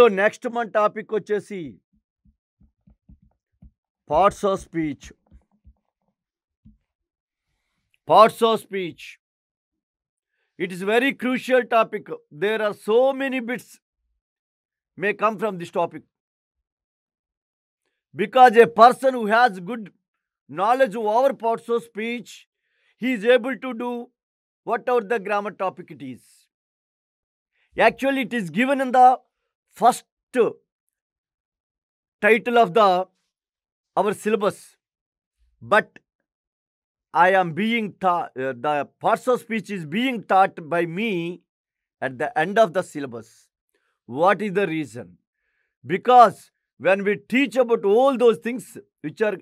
ఇప్పుడు నెక్స్ట్ మన టాపిక్ వచ్చేసి parts of speech parts of speech it crucial very crucial topic there are so many bits may come from this topic because a person who has good knowledge of our parts of speech, he is able to do whatever the grammar topic it is. Actually, it is given in the first title of the our syllabus but i am being taught uh, the parts of speech is being taught by me at the end of the syllabus what is the reason because when we teach about all those things which are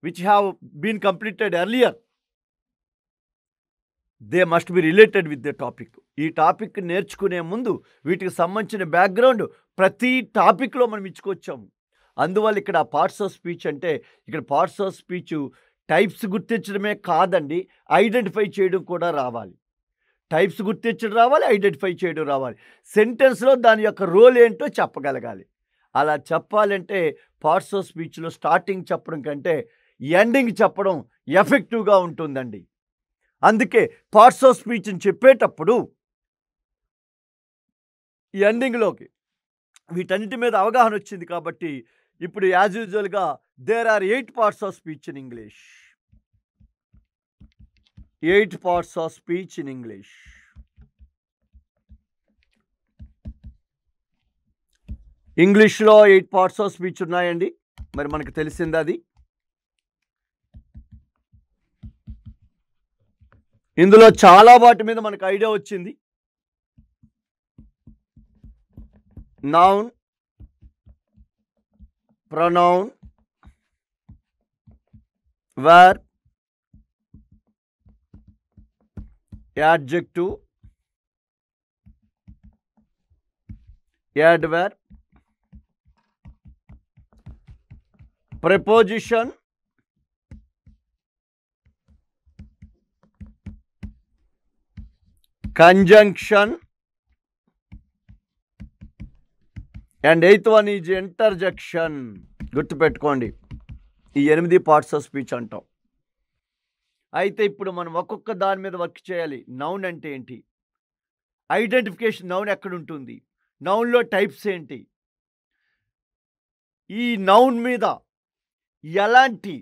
which have been completed earlier they must be related with the topic ఈ topic నేర్చుకునే ముందు వీటికి సంబంధించిన background ప్రతి టాపిక్లో మనం ఇచ్చుకొచ్చాము అందువల్ల ఇక్కడ పార్ట్స్ ఆఫ్ స్పీచ్ అంటే ఇక్కడ పార్ట్స్ ఆఫ్ స్పీచ్ టైప్స్ గుర్తించడమే కాదండి ఐడెంటిఫై చేయడం కూడా రావాలి టైప్స్ గుర్తించడం రావాలి ఐడెంటిఫై చేయడం రావాలి సెంటెన్స్లో దాని యొక్క రోల్ ఏంటో చెప్పగలగాలి అలా చెప్పాలంటే పార్ట్స్ ఆఫ్ స్పీచ్లో స్టార్టింగ్ చెప్పడం కంటే ఎండింగ్ చెప్పడం ఎఫెక్టివ్గా ఉంటుందండి అందుకే పార్ట్స్ ఆఫ్ స్పీచ్ని చెప్పేటప్పుడు ఈ ఎండింగ్లోకి వీటన్నిటి మీద అవగాహన వచ్చింది కాబట్టి ఇప్పుడు యాజ్ యూజువల్గా there are eight parts of speech in English eight parts of speech in English ఇంగ్లీష్లో ఎయిట్ పార్ట్స్ ఆఫ్ స్పీచ్ ఉన్నాయండి మరి మనకు తెలిసింది అది ఇందులో చాలా వాటి మీద మనకు ఐడియా వచ్చింది noun pronoun verb adjective adverb preposition conjunction and eighth one is interjection గుర్తుపెట్టుకోండి ఈ ఎనిమిది పార్ట్స్ ఆఫ్ స్పీచ్ అంటాం అయితే ఇప్పుడు మనం ఒక్కొక్క దాని మీద వర్క్ చేయాలి నౌన్ అంటే ఏంటి ఐడెంటిఫికేషన్ నౌన్ ఎక్కడ ఉంటుంది నౌన్లో టైప్స్ ఏంటి ఈ నౌన్ మీద ఎలాంటి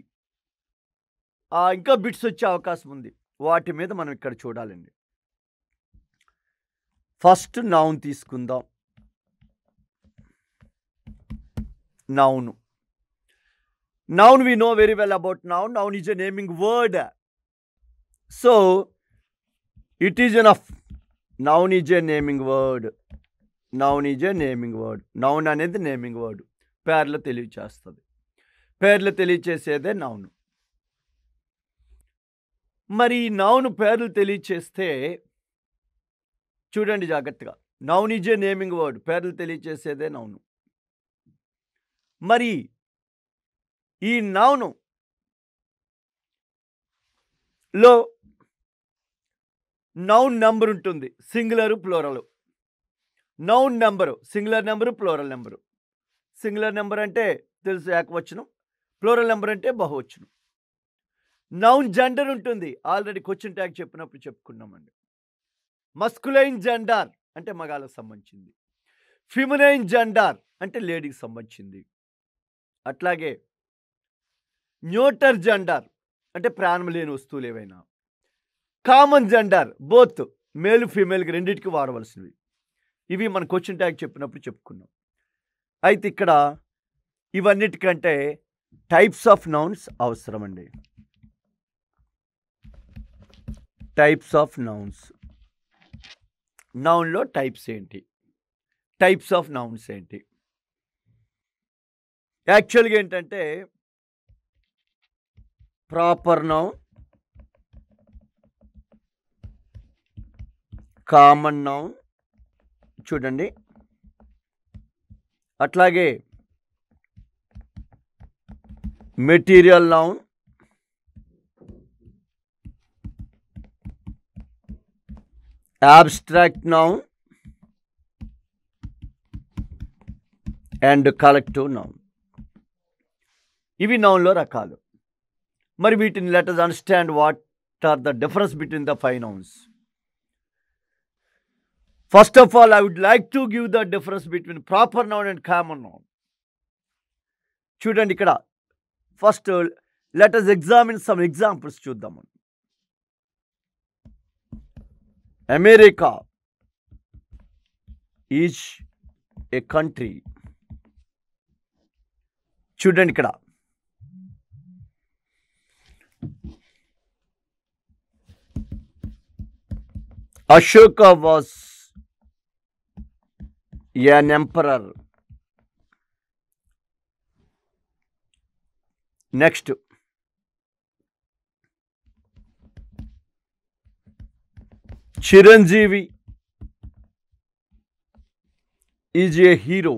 ఇంకా బిట్స్ వచ్చే అవకాశం ఉంది వాటి మీద మనం ఇక్కడ చూడాలండి ఫస్ట్ నౌన్ తీసుకుందాం noun noun we know very well about noun noun is a naming word so it is an of noun is a naming word noun is a naming word noun అనేది naming word పేర్లు తెలియచేస్తుంది పేర్లు తెలియచేసేదే noun మరి noun పేర్లు తెలియచేస్తే చూడండి జాగ్రత్తగా noun is a naming word పేర్లు తెలియచేసేదే నౌను మరి ఈ నౌను లో నౌన్ నెంబర్ ఉంటుంది singular plural noun number singular number plural number singular number అంటే తెలుసు ఏకవచనం ప్లోరల్ నెంబర్ అంటే బహువచనం నౌన్ జెండర్ ఉంటుంది ఆల్రెడీ క్వశ్చన్ ట్యాగ్ చెప్పినప్పుడు చెప్పుకున్నామండి మస్కులైన్ జెండార్ అంటే మగాలకు సంబంధించింది ఫిమినైన్ జెండార్ అంటే లేడీకి సంబంధించింది అట్లాగే న్యూటర్ జెండర్ అంటే ప్రాణం లేని వస్తువులు ఏవైనా కామన్ జెండర్ బోత్ మేలు ఫీమేల్కి రెండింటికి వాడవలసినవి ఇవి మన క్వశ్చన్ ట్యాగ్ చెప్పినప్పుడు చెప్పుకున్నాం అయితే ఇక్కడ ఇవన్నిటికంటే టైప్స్ ఆఫ్ నౌన్స్ అవసరమండి టైప్స్ ఆఫ్ నౌన్స్ నౌన్లో టైప్స్ ఏంటి టైప్స్ ఆఫ్ నౌన్స్ ఏంటి యాక్చువల్గా ఏంటంటే ప్రాపర్ నౌన్ కామన్ నౌన్ చూడండి అట్లాగే material noun abstract noun and collective noun ఇవి నౌన్లో రకాలు మరి వీటిని let us understand what are the difference between the five nouns first of all I would like to give the difference between proper noun and common noun చూడండి ఇక్కడ first let us examine some examples చూద్దాము America is a country చూడండి ఇక్కడ Ashoka was an emperor next Chiranjeevi is a hero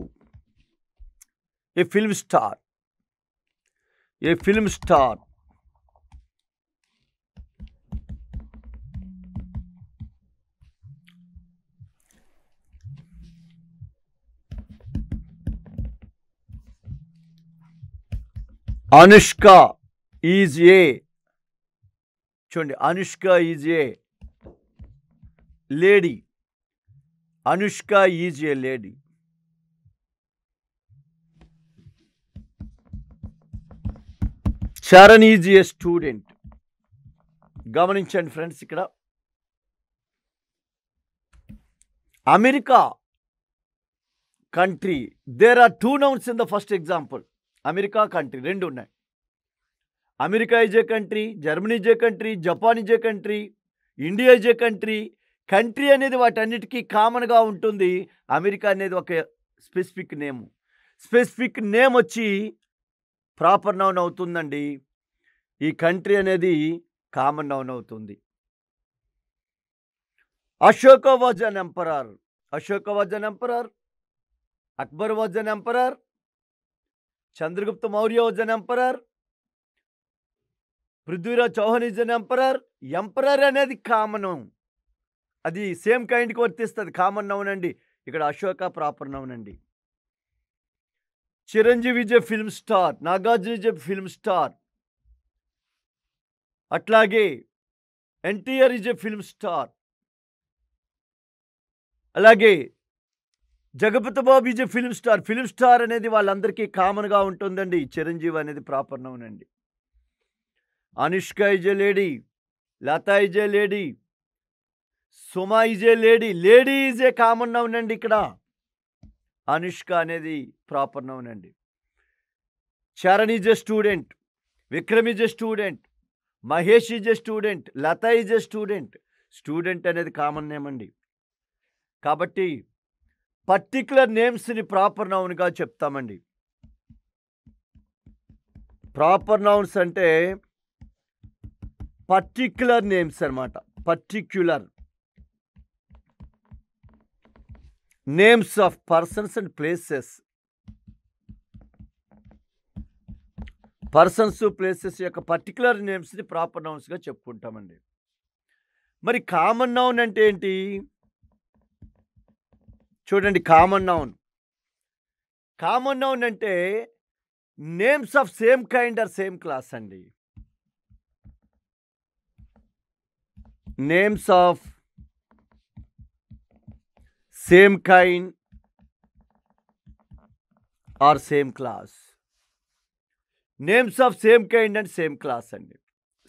a film star ये film star Anushka is a चूँ Anushka is a lady Anushka is a lady Charan is a student గమనించండి friends ఇక్కడ America country there are two nouns in the first example America country రెండు ఉన్నాయి America is a country Germany is a country Japan is a country India is a country country అనేది వాటన్నిటికీ కామన్గా ఉంటుంది America అనేది ఒక specific name specific name వచ్చి proper noun అవుతుందండి ఈ కంట్రీ అనేది కామన్ నౌన్ అవుతుంది Ashoka was an emperor Ashoka was an emperor Akbar was an emperor Chandragupta Maurya was an emperor Prithviraj Chauhan is an emperor emperor అనేది కామన్ అది సేమ్ కైండ్కి వర్తిస్తుంది కామన్ నౌన్ అండి ఇక్కడ అశోక ప్రాపర్ నౌన్ అండి Chiranjeevi Vijay film star Nagarjuna is film star అట్లాగే ఎన్టీఆర్ ఇజ్ ఫిల్మ్ స్టార్ అలాగే Jagapathi Babu Vijay film star film star అనేది వాళ్ళందరికీ కామన్గా ఉంటుందండి చిరంజీవి అనేది ప్రాపర్ నౌన్ అండి Anushka is lady Lata is lady Suma is a lady lady is a common noun అండి ఇక్కడ అనుష్క అనేది ప్రాపర్ నౌన్ అండి Charan is a student Vikram is a student Mahesh is a student Lata is a student student అనేది కామన్ నేమ్ అండి కాబట్టి particular నేమ్స్ని ప్రాపర్ నౌన్గా చెప్తామండి ప్రాపర్ నౌన్స్ అంటే పర్టిక్యులర్ నేమ్స్ అనమాట particular names of persons and places persons places యొక్క పర్టికులర్ నేమ్స్ని ప్రాపర్ నౌన్స్గా చెప్పుకుంటామండి మరి కామన్ నౌన్ అంటే ఏంటి చూడండి కామన్ నౌన్ కామన్ నౌన్ అంటే names of same kind or same class అండి names of same kind or same class names of same kind and same class అండి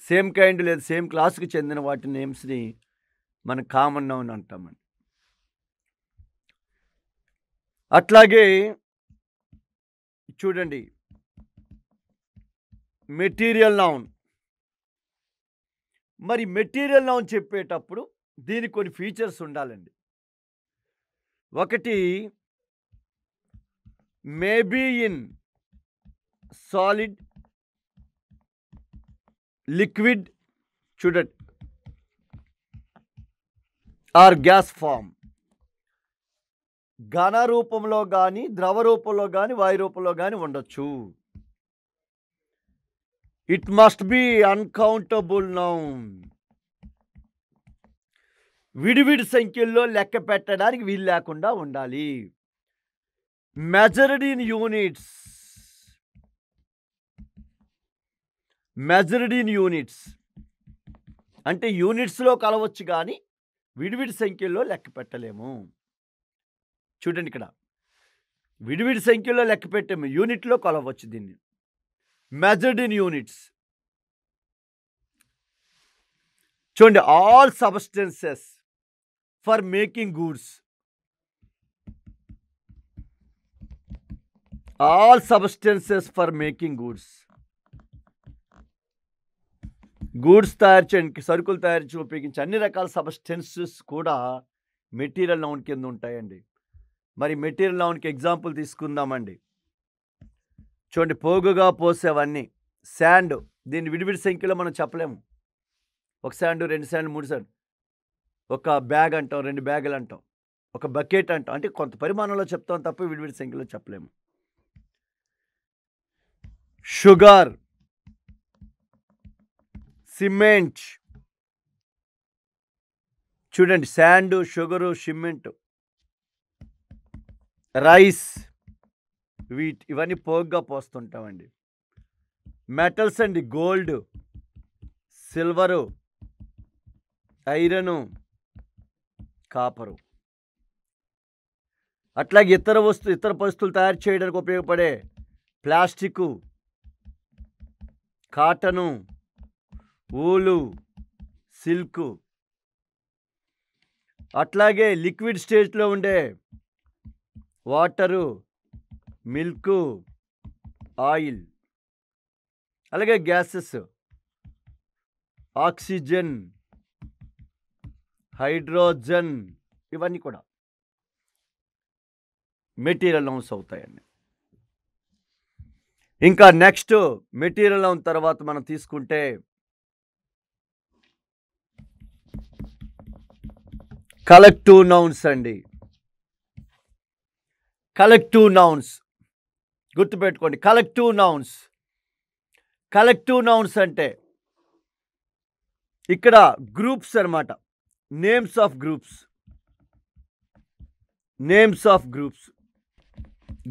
సేమ్ కైండ్ లేదా సేమ్ క్లాస్కి చెందిన వాటి నేమ్స్ని మనం కామన్ నౌన్ అంటామండి అట్లాగే చూడండి మెటీరియల్ నౌన్ మరి మెటీరియల్ నౌన్ చెప్పేటప్పుడు దీనికి కొన్ని ఫీచర్స్ ఉండాలండి ఒకటి మేబీ ఇన్ సాలిడ్ లిక్విడ్ చూడట్ ఆర్ గ్యాస్ ఫామ్ ఘన రూపంలో కానీ ద్రవ రూపంలో కానీ వాయు రూపంలో కానీ ఉండొచ్చు it must be uncountable noun విడివిడి సంఖ్యల్లో లెక్క పెట్టడానికి వీలు లేకుండా ఉండాలి measured in units measured in units అంటే యూనిట్స్లో కలవచ్చు కానీ విడివిడి సంఖ్యల్లో లెక్క పెట్టలేము చూడండి ఇక్కడ విడివిడి సంఖ్యలో లెక్క పెట్టాము యూనిట్లో కొలవచ్చు దీన్ని మెజర్డ్ ఇన్ యూనిట్స్ చూడండి all substances for making goods. All substances for making goods. Goods తయారు చేయడానికి సరుకులు తయారు చేసి ఉపయోగించి అన్ని రకాల సబ్స్టెన్సెస్ కూడా మెటీరియల్ లోన్ కింద ఉంటాయండి మరి మెటీరియల్ లోన్కి ఎగ్జాంపుల్ తీసుకుందామండి చూడండి పోగుగా పోసేవన్నీ శాండ్ దీన్ని విడివిడి సంఖ్యలో మనం చెప్పలేము ఒక శాండ్ రెండు శాండ్ మూడు శాండ్ ఒక బ్యాగ్ అంటాం రెండు బ్యాగులు అంటాం ఒక బకెట్ అంటాం అంటే కొంత పరిమాణంలో చెప్తాం తప్ప విడివిడి సంఖ్యలో చెప్పలేము షుగర్ సిమెంట్ చూడండి sand sugar cement rice wheat ఇవన్నీ పోగ్గా పోస్తుంటామండి మెటల్స్ అండి గోల్డ్ సిల్వరు ఐరను కాపరు అట్లాగే ఇతర వస్తు ఇతర పరిస్థితులు తయారు చేయడానికి ఉపయోగపడే ప్లాస్టిక్ కాటను ఊలు సిల్క్ అట్లాగే లిక్విడ్ స్టేజ్లో ఉండే వాటరు మిల్క్ ఆయిల్ అలాగే గ్యాసెస్ ఆక్సిజన్ హైడ్రోజన్ ఇవన్నీ కూడా మెటీరియల్ లోన్స్ అవుతాయండి ఇంకా నెక్స్ట్ మెటీరియల్ లోన్ తర్వాత మనం తీసుకుంటే కలెక్టివ్ నౌన్స్ అండి కలెక్టివ్ నౌన్స్ గుర్తుపెట్టుకోండి కలెక్టివ్ నౌన్స్ కలెక్టివ్ నౌన్స్ అంటే ఇక్కడ గ్రూప్స్ అనమాట names of groups names of groups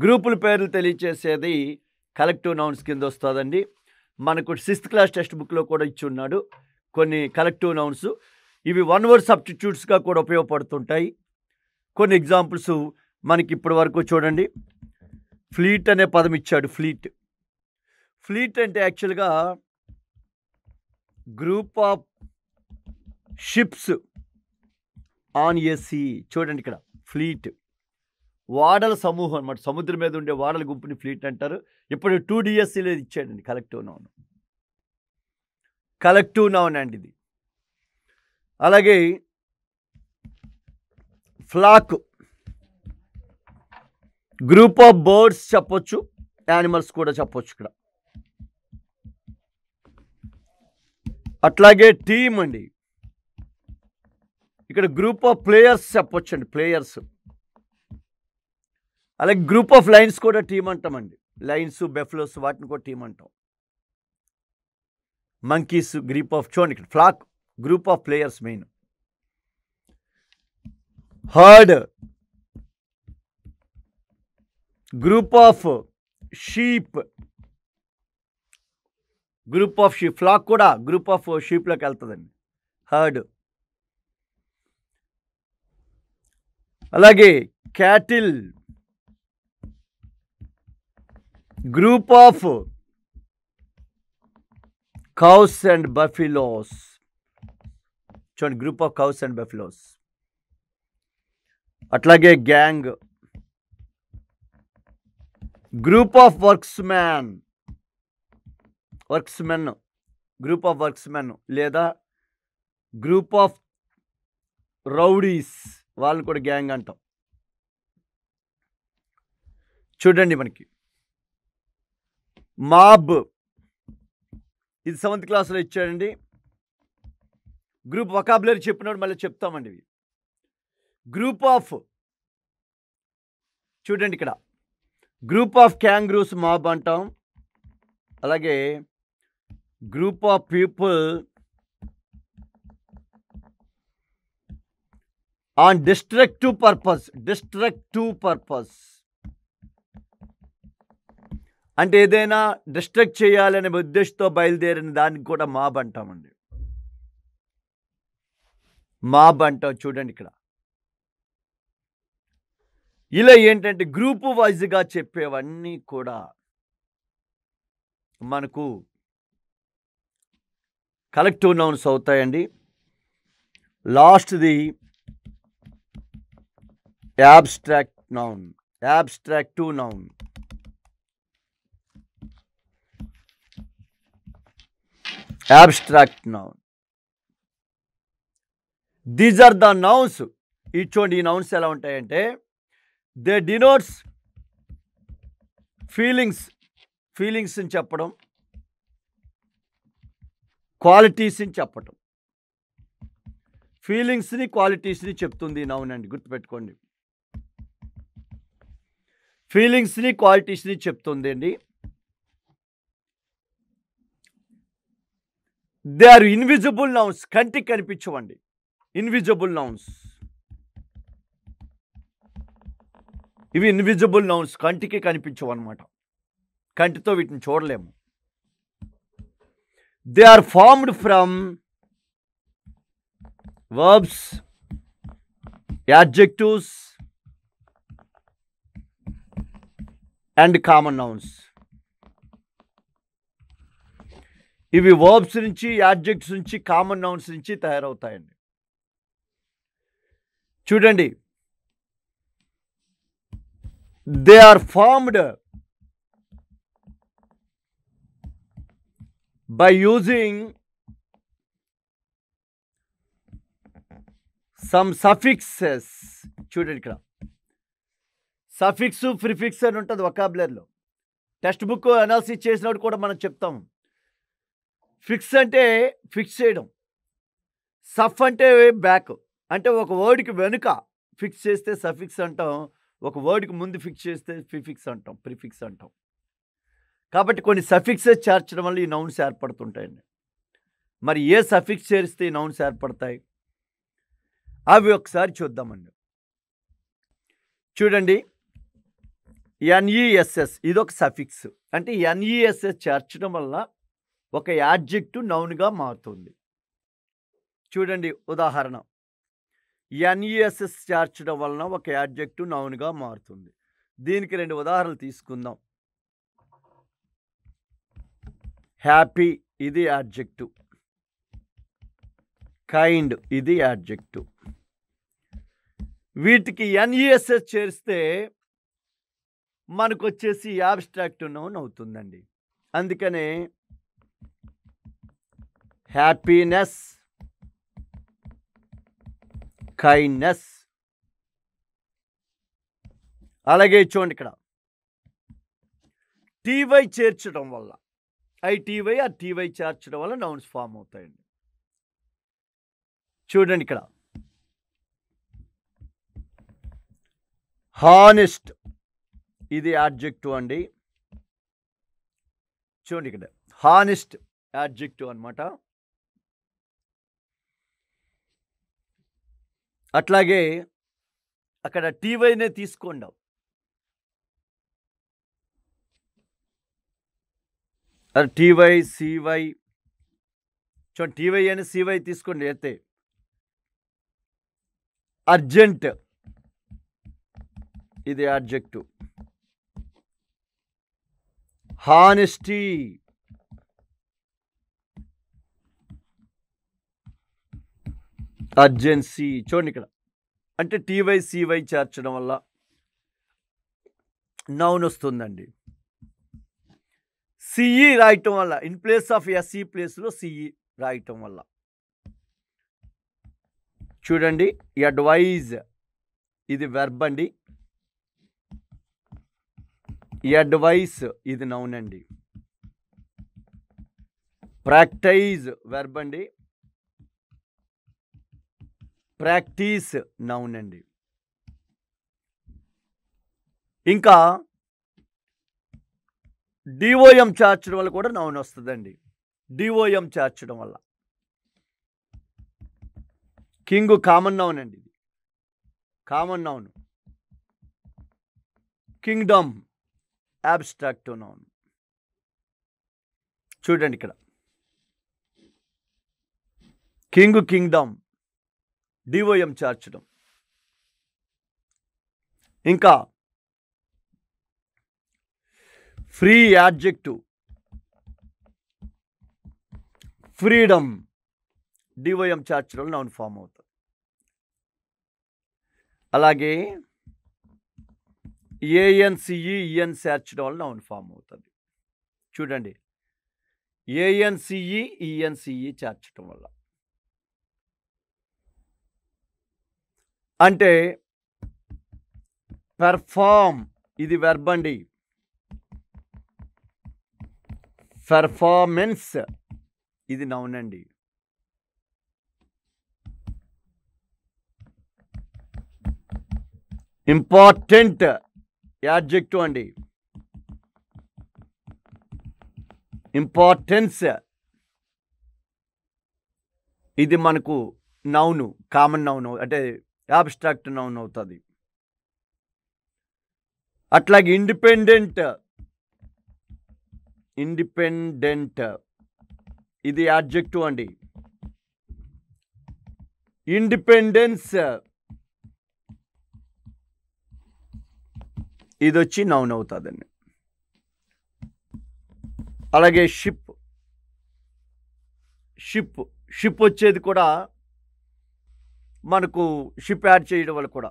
గ్రూపుల పేర్లు తెలియచేసేది కలెక్టివ్ నౌన్స్ కింద వస్తుందండి మనకు సిక్స్త్ క్లాస్ టెక్స్ట్ బుక్లో కూడా ఇచ్చి ఉన్నాడు కొన్ని కలెక్టివ్ నౌన్స్ ఇవి వన్ వర్డ్ సబ్స్టిట్యూట్స్గా కూడా ఉపయోగపడుతుంటాయి కొన్ని ఎగ్జాంపుల్స్ మనకి ఇప్పటి వరకు చూడండి ఫ్లీట్ అనే పదం ఇచ్చాడు ఫ్లీట్ ఫ్లీట్ అంటే యాక్చువల్గా group of ships on a sea చూడండి ఇక్కడ ఫ్లీట్ వాడల సమూహం అనమాట సముద్రం మీద ఉండే వాడల గుంపుని ఫ్లీట్ అంటారు ఇప్పుడు టూ డిఎస్సీలో ఇచ్చాడండి కలెక్టివ్ నౌన్ కలెక్టివ్ నౌన్ అండి ఇది అలాగే ఫ్లాక్ గ్రూప్ ఆఫ్ బర్డ్స్ చెప్పొచ్చు యానిమల్స్ కూడా చెప్పొచ్చు ఇక్కడ అట్లాగే టీమ్ అండి ఇక్కడ గ్రూప్ ఆఫ్ ప్లేయర్స్ చెప్పొచ్చండి ప్లేయర్స్ అలాగే గ్రూప్ ఆఫ్ లైన్స్ కూడా టీం అంటామండి లైన్స్ బెఫ్లోస్ వాటిని కూడా టీం అంటాం మంకీస్ గ్రూప్ ఆఫ్ చూడండి ఇక్కడ flock group of players main herd group of sheep group of sheep flock కూడా గ్రూప్ ఆఫ్ షీప్లోకి వెళ్తుందండి హర్డ్ అలాగే cattle group of cows and buffaloes చూడండి group of cows and buffaloes అట్లాగే gang group of works man works men group of works men లేదా group of rowdies వాళ్ళని కూడా gang అంటాం చూడండి మనకి మాబ్ ఇది సెవెంత్ క్లాస్లో ఇచ్చాడండి గ్రూప్ వకాబులరీ చెప్పినప్పుడు మళ్ళీ చెప్తామండి గ్రూప్ ఆఫ్ చూడండి ఇక్కడ గ్రూప్ ఆఫ్ క్యాంగ్రూస్ మాబ్ అంటాం అలాగే group of people on destructive purpose destructive purpose అంటే ఏదైనా డిస్ట్రక్ట్ చేయాలనే ఉద్దేశంతో బయలుదేరిన దానికి కూడా మాబ్ అంటామండి మాబ్ అంటాం చూడండి ఇక్కడ ఇలా ఏంటంటే గ్రూప్ వైజ్గా చెప్పేవన్నీ కూడా మనకు కలెక్టివ్ నౌన్స్ అవుతాయండి లాస్ట్ది abstract noun abstractive noun abstract noun these are the nouns ఇచ్చోండి ఈ నౌన్స్ ఎలా ఉంటాయంటే దే డినోట్స్ ఫీలింగ్స్ ఫీలింగ్స్ని చెప్పడం క్వాలిటీస్ని చెప్పడం ఫీలింగ్స్ని క్వాలిటీస్ని చెప్తుంది నౌన్ అండి గుర్తుపెట్టుకోండి ఫీలింగ్స్ని క్వాలిటీస్ని అండి దే ఆర్ ఇన్విజిబుల్ నౌన్స్ కంటికి కనిపించవండి ఇన్విజిబుల్ నౌన్స్ ఇవి ఇన్విజిబుల్ నౌన్స్ కంటికి కనిపించవు అనమాట కంటితో వీటిని చూడలేము they are formed from verbs adjectives and common nouns ఇవి వర్బ్స్ నుంచి యాడ్జెక్ట్స్ నుంచి కామన్ నౌన్స్ నుంచి తయారవుతాయండి చూడండి they are formed by using some suffixes చూడండి ఇక్కడ సఫిక్స్ ప్రిఫిక్స్ అని ఉంటుంది వొకాబులర్లో టెక్స్ట్ బుక్ అనాలిసిస్ చేసినప్పుడు కూడా మనం చెప్తాం ఫిక్స్ అంటే ఫిక్స్ చేయడం సఫ్ అంటే బ్యాక్ అంటే ఒక వర్డ్కి వెనుక ఫిక్స్ చేస్తే సఫిక్స్ అంటాం ఒక వర్డ్కి ముందు ఫిక్స్ చేస్తే ఫిఫిక్స్ అంటాం ప్రిఫిక్స్ అంటాం కాబట్టి కొన్ని సఫిక్సెస్ చేర్చడం వల్ల ఈ నౌన్స్ ఏర్పడుతుంటాయండి మరి ఏ సఫిక్స్ చేరిస్తే ఈ నౌన్స్ ఏర్పడతాయి అవి ఒకసారి చూద్దామండి చూడండి ఎన్ఈఎస్ఎస్ ఇది ఒక సఫిక్స్ అంటే ఎన్ఈఎస్ఎస్ చేర్చడం వల్ల ఒక యాడ్జెక్టు నౌన్గా మారుతుంది చూడండి ఉదాహరణ ఎన్ఈఎస్ఎస్ చేర్చడం వలన ఒక యాడ్జెక్టు నౌన్గా మారుతుంది దీనికి రెండు ఉదాహరణలు తీసుకుందాం హ్యాపీ ఇది యాడ్జెక్టు కైండ్ ఇది యాడ్జెక్టు వీటికి ఎన్ఈఎస్ఎస్ చేరిస్తే మనకు వచ్చేసి యాబ్స్ట్రాక్ట్ నౌన్ అవుతుందండి అందుకనే హ్యాపీనెస్ కైండ్నెస్ అలాగే చూడండి ఇక్కడ టీవై చేర్చడం వల్ల ఐటీవై ఆ టీవై చేర్చడం వల్ల నౌన్స్ ఫామ్ అవుతాయండి చూడండి ఇక్కడ హానెస్ట్ ఇది యాడ్జెక్టివ్ అండి చూడండి ఇక్కడ హానెస్ట్ యాడ్జెక్టివ్ అనమాట అట్లాగే అక్కడ టీవైనే తీసుకోండి అది టీవై సివై చూడండి టీవై అని సివై తీసుకోండి అయితే అర్జెంట్ ఇది అబ్జెక్టివ్ హానెస్టీ అర్జెన్సీ చూడండి ఇక్కడ అంటే టీవై సివై చేర్చడం వల్ల నౌన్ వస్తుందండి సిఈ రాయటం వల్ల ఇన్ ప్లేస్ ఆఫ్ ఎస్ఈ ప్లేస్లో సిఈ రాయటం వల్ల చూడండి అడ్వైజ్ ఇది వెర్బ్ అండి అడ్వైస్ ఇది నౌన్ అండి ప్రాక్టైజ్ వెర్బ్ అండి ప్రాక్టీస్ నౌన్ అండి ఇంకా డిఓఎం చేర్చడం వల్ల కూడా నౌన్ వస్తుందండి డిఓఎం చేర్చడం వల్ల కింగ్ కామన్ నౌన్ అండి ఇది common noun kingdom abstractive noun చూడండి ఇక్కడ కింగ్ కింగ్డమ్ డివోఎం చార్చడం ఇంకా ఫ్రీ యాడ్జెక్టివ్ ఫ్రీడమ్ డివోఎం చేర్చడం నౌన్ ఫామ్ అవుతాం అలాగే ఏఎన్సిఈ ఈఎన్ సేర్చడం వల్ల నౌన్ ఫామ్ అవుతుంది చూడండి ఏఎన్సిఈ ఈఎన్సిఈ e, e e చేర్చడం వల్ల అంటే పెర్ఫామ్ ఇది వెర్బండి పెర్ఫార్మెన్స్ ఇది నౌన్ అండి ఇంపార్టెంట్ యాడ్జెక్టు అండి ఇంపార్టెన్స్ ఇది మనకు నౌను కామన్ నౌను అంటే యాబ్స్ట్రాక్ట్ నౌన్ అవుతుంది అట్లాగే ఇండిపెండెంట్ ఇండిపెండెంట్ ఇది యాడ్జెక్టివ్ అండి ఇండిపెండెన్స్ ఇది వచ్చి నౌన్ అవుతుందండి అలాగే షిప్ షిప్ షిప్ వచ్చేది కూడా మనకు షిప్ యాడ్ చేయడం వల్ల కూడా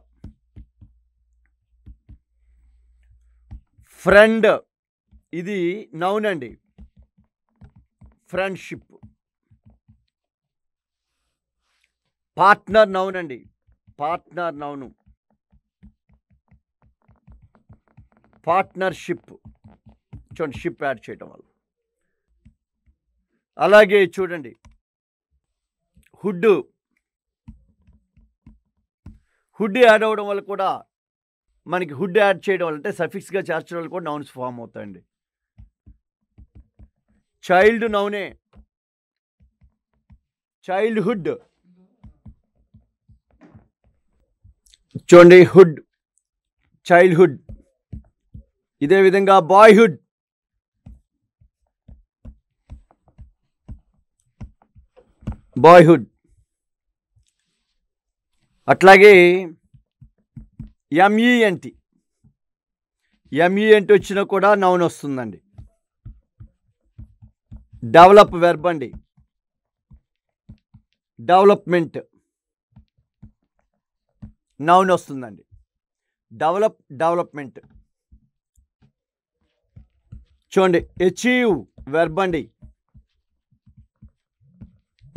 ఫ్రెండ్ ఇది నౌన్ అండి ఫ్రెండ్షిప్ పార్ట్నర్ నౌన్ అండి పార్ట్నర్ నౌను పార్ట్నర్షిప్ చూడండి షిప్ యాడ్ చేయడం వల్ల అలాగే చూడండి హుడ్ హుడ్ యాడ్ అవ్వడం వల్ల కూడా మనకి హుడ్ యాడ్ చేయడం వల్ల అంటే సఫిక్స్గా చేర్చడం వల్ల కూడా నౌన్స్ ఫామ్ అవుతాయండి చైల్డ్ నౌనే చైల్డ్హుడ్ చూడండి హుడ్ చైల్డ్హుడ్ ఇదే విధంగా బాయ్హుడ్ బాయ్హుడ్ అట్లాగే ఎంఈఎన్టీ ఎంఈఎన్టీ e e వచ్చినా కూడా నౌన్ వస్తుందండి డెవలప్ వెర్బ్ అండి డెవలప్మెంట్ నౌన్ వస్తుందండి డెవలప్ డెవలప్మెంట్ చూడండి అచీవ్ వెర్బ్ అండి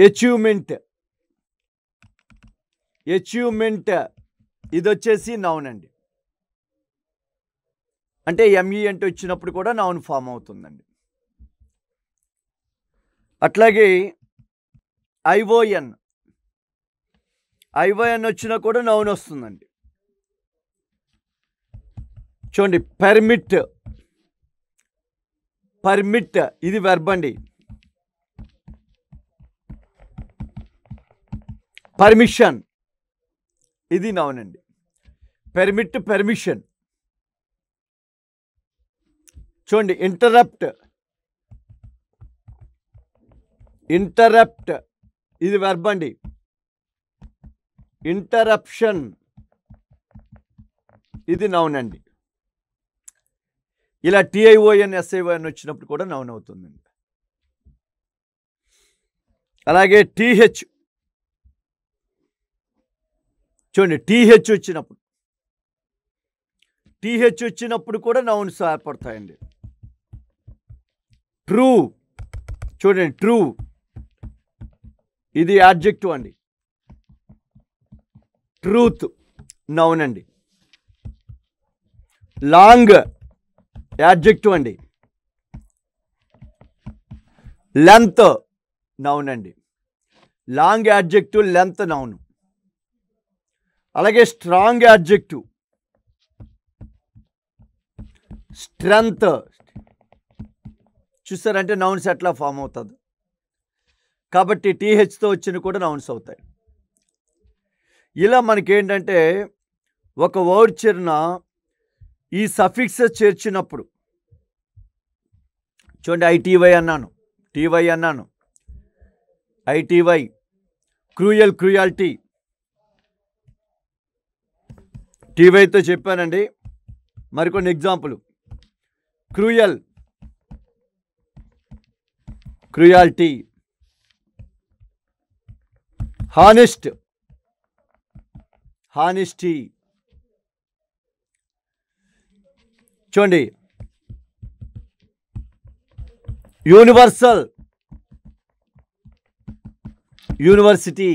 అచీవ్మెంట్ అచీవ్మెంట్ ఇది వచ్చేసి నౌన్ అండి అంటే ఎంఈ e అంటే వచ్చినప్పుడు కూడా నౌన్ ఫామ్ అవుతుందండి అట్లాగే ఐఓఎన్ ఐఓఎన్ వచ్చినా కూడా నౌన్ వస్తుందండి చూడండి పెర్మిట్ పర్మిట్ ఇది వెర్బ్ అండి పర్మిషన్ ఇది నౌన్ అండి పెర్మిట్ పెర్మిషన్ చూడండి ఇంటరప్ట్ ఇంటరప్ట్ ఇది వెర్బ్ అండి ఇంటరప్షన్ ఇది నౌన్ అండి ఇలా టీఐఓఎన్ అని వచ్చినప్పుడు కూడా నౌన్ అలాగే టీహెచ్ చూడండి టీహెచ్ వచ్చినప్పుడు టీహెచ్ వచ్చినప్పుడు కూడా నౌన్స్ సహాయపడతాయండి ట్రూ చూడండి ట్రూ ఇది ఆబ్జెక్టివ్ అండి ట్రూత్ నౌన్ అండి లాంగ్ యాడ్జెక్టివ్ అండి లెంత్ నౌన్ అండి లాంగ్ యాడ్జెక్టివ్ లెంత్ నౌన్ అలాగే స్ట్రాంగ్ యాడ్జెక్టివ్ స్ట్రెంగ్త్ చూసారంటే నౌన్స్ ఎట్లా ఫామ్ అవుతుంది కాబట్టి టీహెచ్తో వచ్చిన కూడా నౌన్స్ అవుతాయి ఇలా మనకేంటంటే ఒక ఓర్చర్న ఈ సఫిక్స్ చేర్చినప్పుడు చూడండి ఐటీవై అన్నాను టీవై అన్నాను ఐటీవై క్రూయల్ క్రూయాలిటీ టీవైతో చెప్పానండి మరికొన్ని example cruel cruelty honest honesty చూడండి యూనివర్సల్ యూనివర్సిటీ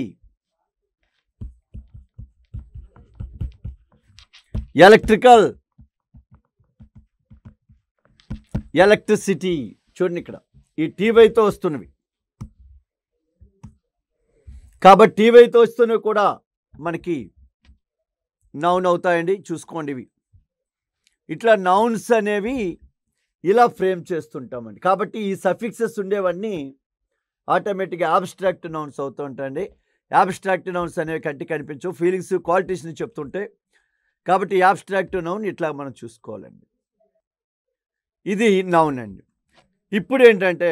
ఎలక్ట్రికల్ ఎలక్ట్రిసిటీ చూడండి ఇక్కడ ఈ టీవైతో వస్తున్నవి కాబట్టి టీవైతో వస్తున్నవి కూడా మనకి నౌన్ అవుతాయండి చూసుకోండి ఇవి ఇట్లా నౌన్స్ అనేవి ఇలా ఫ్రేమ్ చేస్తుంటామండి కాబట్టి ఈ సఫిక్సెస్ ఉండేవన్నీ ఆటోమేటిక్గా ఆబ్స్ట్రాక్ట్ నౌన్స్ అవుతూ ఉంటాయండి యాబ్స్ట్రాక్ట్ నౌన్స్ అనేవి కంటి కనిపించవు ఫీలింగ్స్ క్వాలిటీస్ని చెప్తుంటే కాబట్టి యాబ్స్ట్రాక్ట్ నౌన్ ఇట్లా మనం చూసుకోవాలండి ఇది నౌన్ అండి ఇప్పుడు ఏంటంటే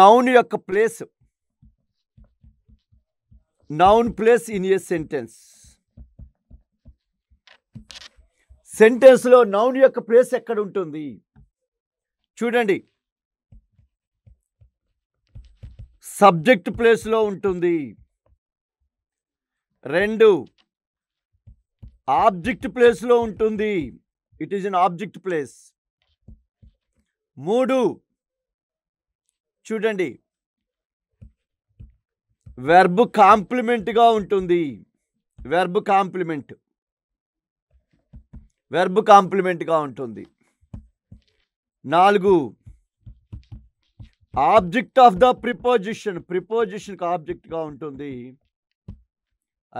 నౌన్ యొక్క place noun place in a sentence సెంటెన్స్లో నౌన్ యొక్క ప్లేస్ ఎక్కడ ఉంటుంది చూడండి సబ్జెక్ట్ ప్లేస్లో ఉంటుంది రెండు ఆబ్జెక్ట్ ప్లేస్లో ఉంటుంది it is an object place మూడు చూడండి వెర్బ్ కాంప్లిమెంట్గా ఉంటుంది వెర్బ్ కాంప్లిమెంట్ వెర్బ్ కాంప్లిమెంట్గా ఉంటుంది నాలుగు ఆబ్జెక్ట్ ఆఫ్ ద ప్రిపోజిషన్ ప్రిపోజిషన్కి ఆబ్జెక్ట్గా ఉంటుంది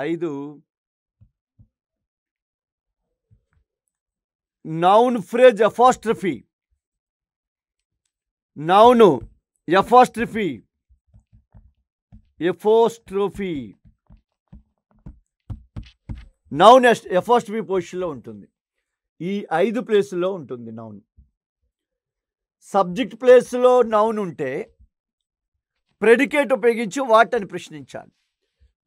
ఐదు noun phrase apostrophe noun apostrophe apostrophe noun apostrophe పొజిషన్లో ఉంటుంది ఈ ఐదు ప్లేసుల్లో ఉంటుంది నౌన్ సబ్జెక్ట్ ప్లేస్లో నౌన్ ఉంటే ప్రెడికేట్ ఉపయోగించి వాటని ప్రశ్నించాలి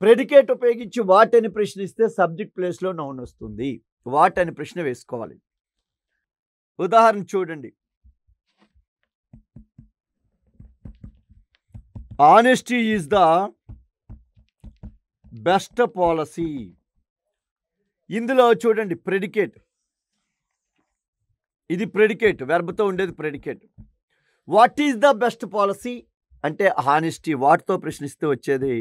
ప్రెడికేట్ ఉపయోగించి వాటని ప్రశ్నిస్తే సబ్జెక్ట్ ప్లేస్లో నౌన్ వస్తుంది వాటని ప్రశ్న వేసుకోవాలి ఉదాహరణ చూడండి honesty is the best policy ఇందులో చూడండి ప్రెడికేట్ ఇది ప్రెడికేట్ వెర్బతో ఉండేది predicate what is the best policy అంటే హానెస్టీ వాటితో ప్రశ్నిస్తే వచ్చేది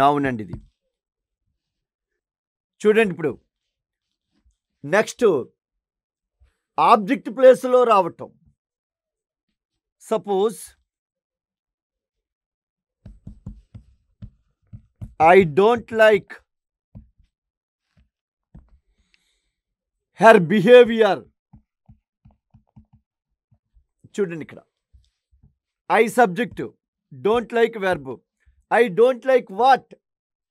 నౌనండి ఇది చూడండి ఇప్పుడు నెక్స్ట్ ఆబ్జెక్ట్ ప్లేస్లో రావటం suppose I don't like her behaviour చూడండి ఇక్కడ I subject don't like verb I don't like what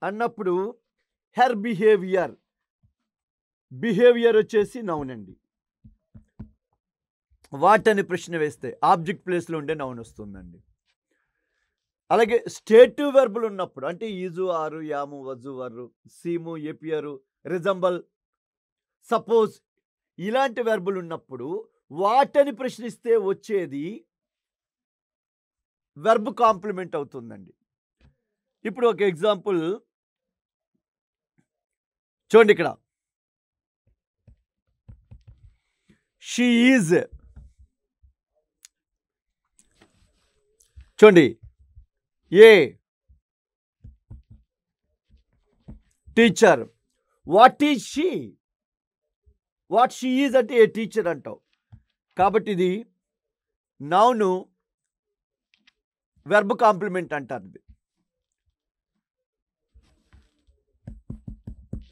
అన్నప్పుడు హెర్ బిహేవియర్ బిహేవియర్ వచ్చేసి నౌనండి వాట్ అని ప్రశ్న వేస్తే ఆబ్జెక్ట్ ప్లేస్లో ఉండే నౌన్ వస్తుందండి అలాగే స్టేటివ్ వెర్బులు ఉన్నప్పుడు అంటే is are am was were seem appear resemble suppose ఇలాంటి వెర్బులు ఉన్నప్పుడు వాటిని ప్రశ్నిస్తే వచ్చేది వెర్బ్ కాంప్లిమెంట్ అవుతుందండి ఇప్పుడు ఒక ఎగ్జాంపుల్ చూడండి ఇక్కడ షీ ఈజ్ చూడండి a teacher what is she what she is అంటే ఏ టీచర్ అంటావు కాబట్టి ఇది నౌను వెర్బ్ కాంప్లిమెంట్ అంటారు ఇది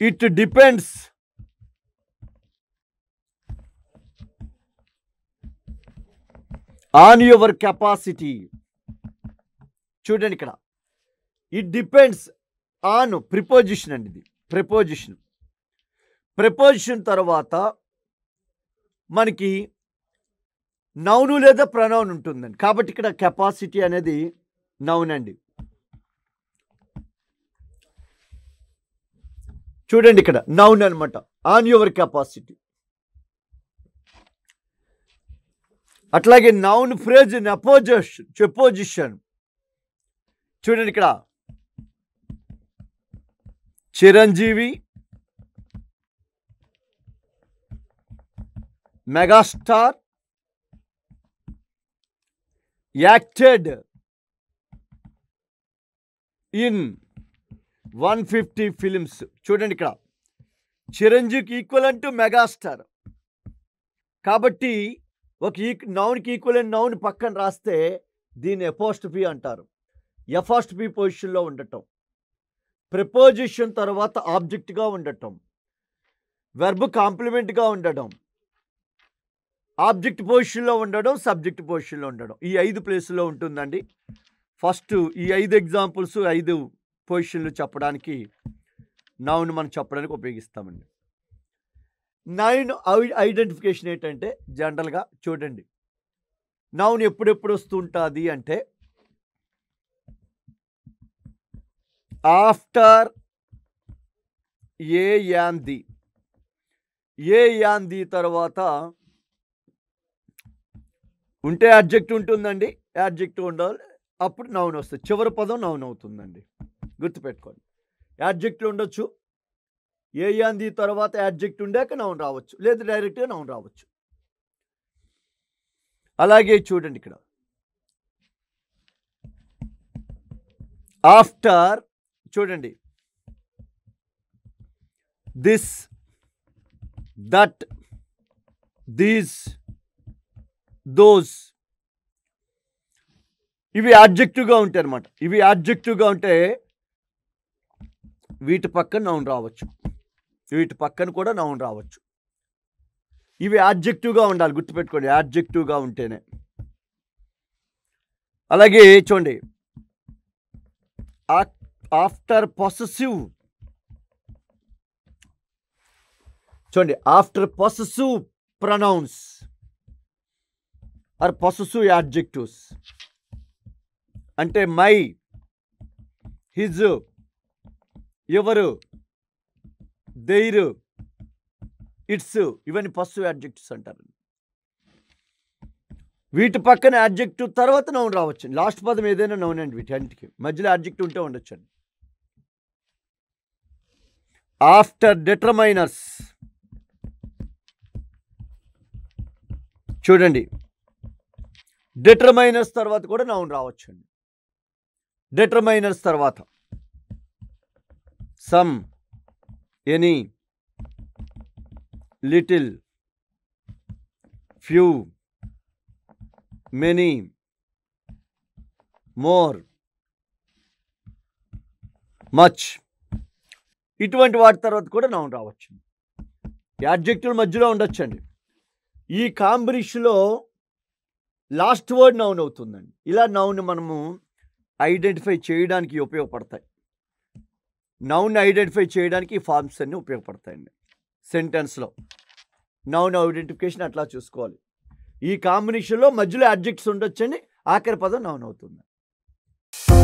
it depends on your capacity చూడండి ఇక్కడ ఇట్ డిపెండ్స్ ఆన్ ప్రిపోజిషన్ అండి ఇది ప్రిపోజిషన్ ప్రిపోజిషన్ తర్వాత మనకి నౌను లేదా ప్రనౌన్ ఉంటుందండి కాబట్టి ఇక్కడ కెపాసిటీ అనేది నౌన్ అండి చూడండి ఇక్కడ నౌన్ అనమాట ఆన్ యువర్ కెపాసిటీ అట్లాగే నౌన్ ఫ్రేజ్ నెపోజిషన్ చెపోజిషన్ చూడండి ఇక్కడ Chiranjeevi megastar acted in one fifty films చూడండి ఇక్కడ చిరంజీవికి ఈక్వల్ అంటూ మెగాస్టార్ కాబట్టి ఒక ఈ నౌన్కి ఈక్వల్ అండ్ నౌన్ పక్కన రాస్తే దీన్ని ఫీ అంటారు ఎఫాస్ట్ఫీ పొజిషన్లో ఉండటం ప్రపోజిషన్ తర్వాత ఆబ్జెక్ట్గా ఉండటం వెర్బ్ కాంప్లిమెంట్గా ఉండడం ఆబ్జెక్ట్ పొజిషన్లో ఉండడం సబ్జెక్ట్ పొజిషన్లో ఉండడం ఈ ఐదు ప్లేసుల్లో ఉంటుందండి ఫస్ట్ ఈ ఐదు ఎగ్జాంపుల్స్ ఐదు పొజిషన్లు చెప్పడానికి నౌన్ మనం చెప్పడానికి ఉపయోగిస్తామండి నైన్ ఐడెంటిఫికేషన్ ఏంటంటే జనరల్గా చూడండి నౌన్ ఎప్పుడెప్పుడు వస్తుంటుంది అంటే after a an a an తర్వాత ఉంటే అడ్జెక్ట్ ఉంటుందండి యాబ్జెక్ట్ ఉండాలి అప్పుడు నౌన్ వస్తుంది చివరి పదం నౌన్ అవుతుందండి గుర్తుపెట్టుకోండి యాబ్జెక్ట్లు ఉండొచ్చు ఏ అంది తర్వాత యాబ్జెక్ట్ ఉండాక నౌన్ రావచ్చు లేదు డైరెక్ట్గా నౌన్ రావచ్చు అలాగే చూడండి ఇక్కడ ఆఫ్టర్ చూడండి దిస్ దట్ దీస్ దోస్ ఇవి ఆబ్జెక్టివ్గా ఉంటాయి అనమాట ఇవి ఆబ్జెక్టివ్గా ఉంటే వీటి పక్కన నౌన్ రావచ్చు వీటి పక్కన కూడా నౌన్ రావచ్చు ఇవి ఆబ్జెక్టివ్గా ఉండాలి గుర్తుపెట్టుకోండి ఆబ్జెక్టివ్గా ఉంటేనే అలాగే చూడండి ఆఫ్టర్ పొసెసివ్ చూడండి after possessive pronouns or possessive adjectives అంటే మై హిజ్ ఎవరు దైరు ఇట్స్ ఇవన్నీ పశువు యాడ్జెక్టివ్స్ అంటారు వీటి పక్కన యాడ్జెక్టివ్ తర్వాత నౌన్ రావచ్చు లాస్ట్ పదం ఏదైనా నౌన్ అండి అంటికి మధ్యలో యాడ్జెక్టివ్ ఉంటే ఉండొచ్చు అండి ఆఫ్టర్ డెటర్మైనర్స్ చూడండి డెటర్మైనర్స్ తర్వాత కూడా నౌన్ రావచ్చండి డెటర్మైనర్స్ తర్వాత some any little few many more much ఇటువంటి వాటి తర్వాత కూడా నౌన్ రావచ్చు యాడ్జెక్టుల మధ్యలో ఉండొచ్చండి ఈ కాంబినేషన్లో లాస్ట్ వర్డ్ నౌన్ అవుతుందండి ఇలా నౌన్ మనము ఐడెంటిఫై చేయడానికి ఉపయోగపడతాయి నౌన్ ఐడెంటిఫై చేయడానికి ఈ ఫార్మ్స్ అన్నీ ఉపయోగపడతాయండి సెంటెన్స్లో నౌన్ ఐడెంటిఫికేషన్ అట్లా చూసుకోవాలి ఈ కాంబినేషన్లో మధ్యలో అబ్జెక్ట్స్ ఉండొచ్చని ఆఖరి పదం నౌన్ అవుతుంది